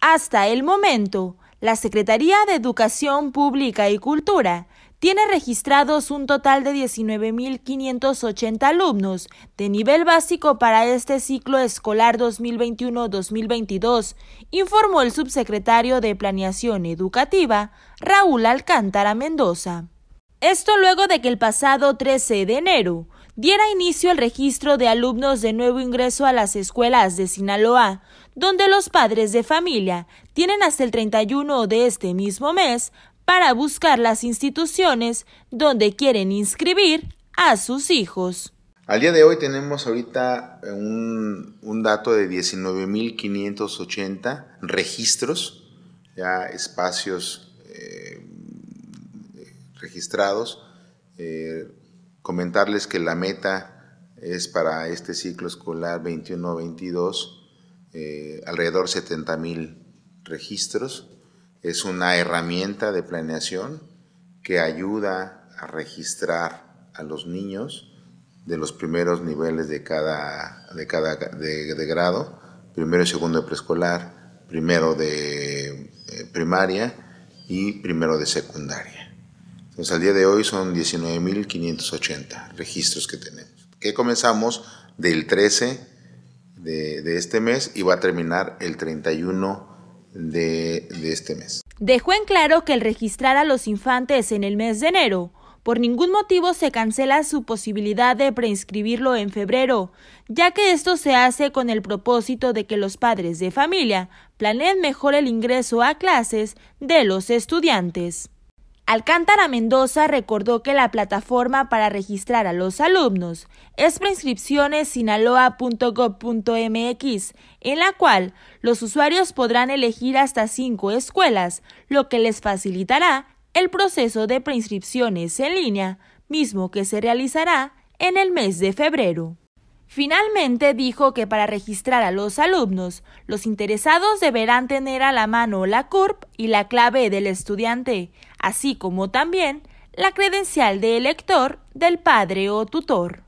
Hasta el momento, la Secretaría de Educación Pública y Cultura tiene registrados un total de 19.580 alumnos de nivel básico para este ciclo escolar 2021-2022, informó el subsecretario de Planeación Educativa, Raúl Alcántara Mendoza. Esto luego de que el pasado 13 de enero, diera inicio el registro de alumnos de nuevo ingreso a las escuelas de Sinaloa, donde los padres de familia tienen hasta el 31 de este mismo mes para buscar las instituciones donde quieren inscribir a sus hijos. Al día de hoy tenemos ahorita eh, un, dato de 19.580 registros, ya espacios eh, registrados, eh, Comentarles que la meta es para este ciclo escolar 21-22 eh, alrededor 70 mil registros. Es una herramienta de planeación que ayuda a registrar a los niños de los primeros niveles de cada, de cada de, grado, primero y segundo de preescolar, primero de eh, primaria y primero de secundaria. Pues al día de hoy son 19.580 registros que tenemos, que comenzamos del 13 de, este mes y va a terminar el 31 de este mes. Dejó en claro que el registrar a los infantes en el mes de enero por ningún motivo se cancela su posibilidad de preinscribirlo en febrero, ya que esto se hace con el propósito de que los padres de familia planeen mejor el ingreso a clases de los estudiantes. Alcántara Mendoza recordó que la plataforma para registrar a los alumnos es preinscripcionessinaloa.gov.mx, en la cual los usuarios podrán elegir hasta cinco escuelas, lo que les facilitará el proceso de preinscripciones en línea, mismo que se realizará en el mes de febrero. Finalmente dijo que para registrar a los alumnos, los interesados deberán tener a la mano la CURP y la clave del estudiante, así como también la credencial de elector del padre o tutor.